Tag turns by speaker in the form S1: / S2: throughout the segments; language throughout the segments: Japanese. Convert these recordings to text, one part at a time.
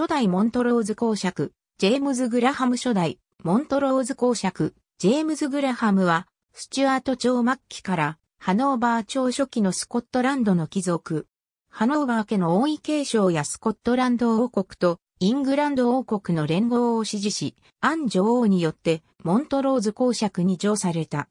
S1: 初代モントローズ公爵、ジェームズ・グラハム初代、モントローズ公爵、ジェームズ・グラハムは、スチュアート朝末期から、ハノーバー朝初期のスコットランドの貴族。ハノーバー家の王位継承やスコットランド王国とイングランド王国の連合を支持し、アン女王によってモントローズ公爵に上された。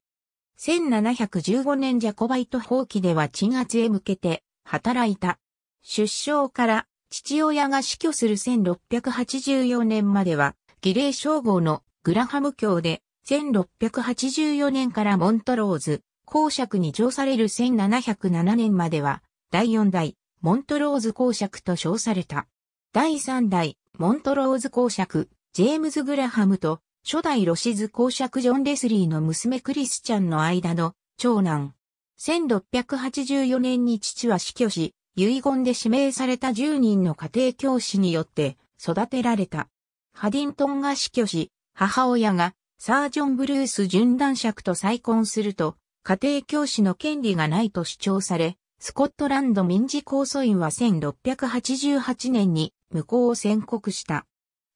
S1: 1715年ジャコバイト放棄では鎮圧へ向けて働いた。出生から父親が死去する1684年までは、儀礼称号のグラハム教で、1684年からモントローズ、公爵に上される1707年までは、第4代、モントローズ公爵と称された。第3代、モントローズ公爵、ジェームズ・グラハムと、初代ロシズ公爵ジョン・レスリーの娘クリスチャンの間の長男。1684年に父は死去し、遺言で指名された10人の家庭教師によって育てられた。ハディントンが死去し、母親がサージョン・ブルース準男爵と再婚すると、家庭教師の権利がないと主張され、スコットランド民事控訴院は1688年に無効を宣告した。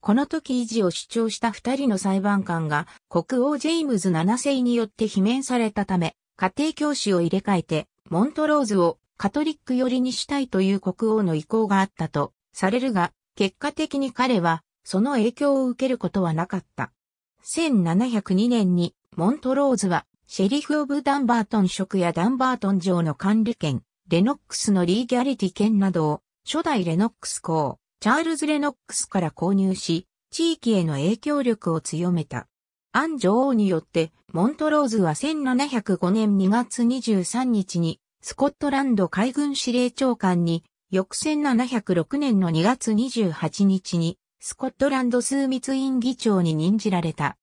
S1: この時維持を主張した二人の裁判官が国王ジェイムズ7世によって罷免されたため、家庭教師を入れ替えてモントローズをカトリック寄りにしたいという国王の意向があったとされるが、結果的に彼はその影響を受けることはなかった。1702年にモントローズはシェリフ・オブ・ダンバートン職やダンバートン城の管理権、レノックスのリーギャリティ権などを初代レノックス公、チャールズ・レノックスから購入し、地域への影響力を強めた。アン女王によって、モントローズは1705年2月23日にスコットランド海軍司令長官に、翌1706年の2月28日に、スコットランド枢密院議長に任じられた。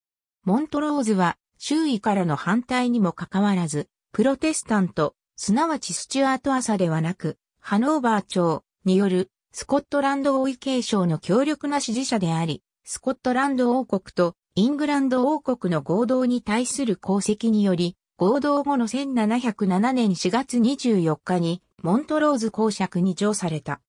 S1: モントローズは、周囲からの反対にもかかわらず、プロテスタント、すなわちスチュアート朝ではなく、ハノーバー朝によるスコットランド王位継承の強力な支持者であり、スコットランド王国とイングランド王国の合同に対する功績により、合同後の1707年4月24日にモントローズ公爵に上された。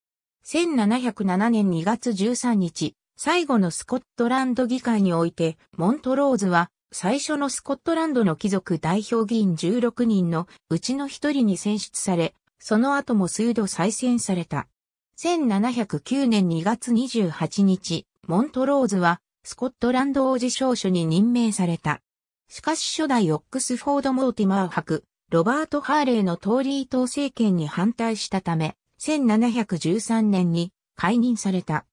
S1: 1707年2月13日、最後のスコットランド議会において、モントローズは最初のスコットランドの貴族代表議員16人のうちの一人に選出され、その後も数度再選された。1709年2月28日、モントローズはスコットランド王子少書に任命された。しかし初代オックスフォード・モーティマー伯、ロバート・ハーレーのトーリー党政権に反対したため、1713年に解任された。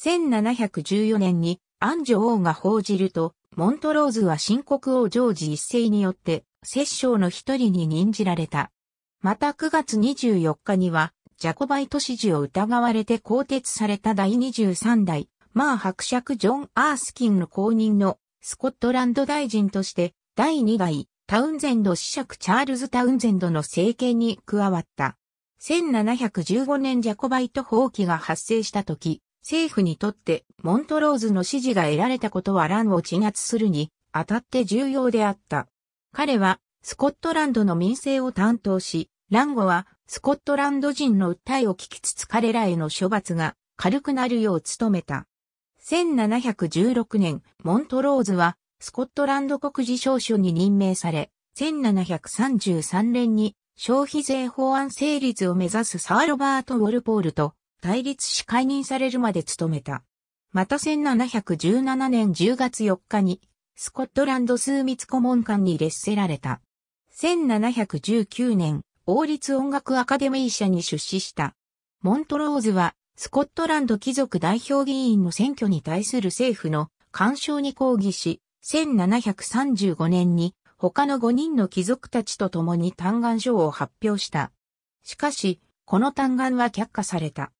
S1: 1714年にアン女王が報じると、モントローズは新国王ジョージ一世によって、摂政の一人に任じられた。また9月24日には、ジャコバイト支持を疑われて更迭された第23代、マー伯爵ジョン・アースキンの後任のスコットランド大臣として、第2代、タウンゼンド子爵チャールズ・タウンゼンドの政権に加わった。1715年ジャコバイト放棄が発生した時、政府にとってモントローズの支持が得られたことは乱を鎮圧するにあたって重要であった。彼はスコットランドの民政を担当し、乱後はスコットランド人の訴えを聞きつつ彼らへの処罰が軽くなるよう努めた。1716年、モントローズは、スコットランド国事省書に任命され、1733年に消費税法案成立を目指すサー・ロバート・ウォルポールと対立し解任されるまで務めた。また1717年10月4日に、スコットランド数密顧問官に列せられた。1719年、王立音楽アカデミー社に出資した。モントローズはスコットランド貴族代表議員の選挙に対する政府の干渉に抗議し、1735年に他の5人の貴族たちと共に嘆願書を発表した。しかし、この嘆願は却下された。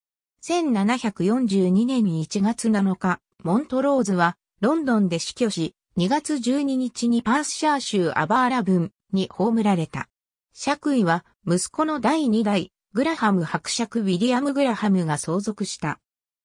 S1: 1742年1月7日、モントローズはロンドンで死去し、2月12日にパースシャー州アバーラブンに葬られた。爵位は息子の第2代グラハム伯爵ウィリアム・グラハムが相続した。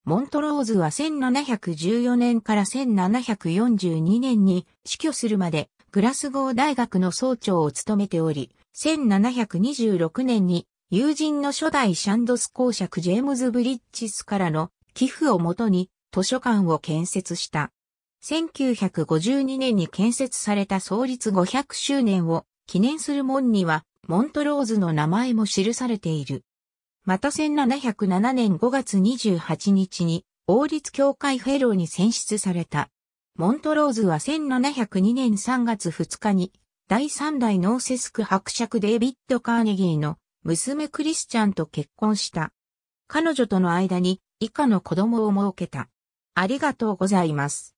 S1: モントローズは1714年から1742年に死去するまでグラスゴー大学の総長を務めており、1726年に友人の初代シャンドス公爵ジェームズ・ブリッジスからの寄付をもとに図書館を建設した。1952年に建設された創立500周年を記念する門にはモントローズの名前も記されている。また1707年5月28日に王立協会フェローに選出された。モントローズは1702年3月2日に第3代ノーセスク伯爵デイビッド・カーネギーの娘クリスチャンと結婚した。彼女との間に以下の子供を設けた。ありがとうございます。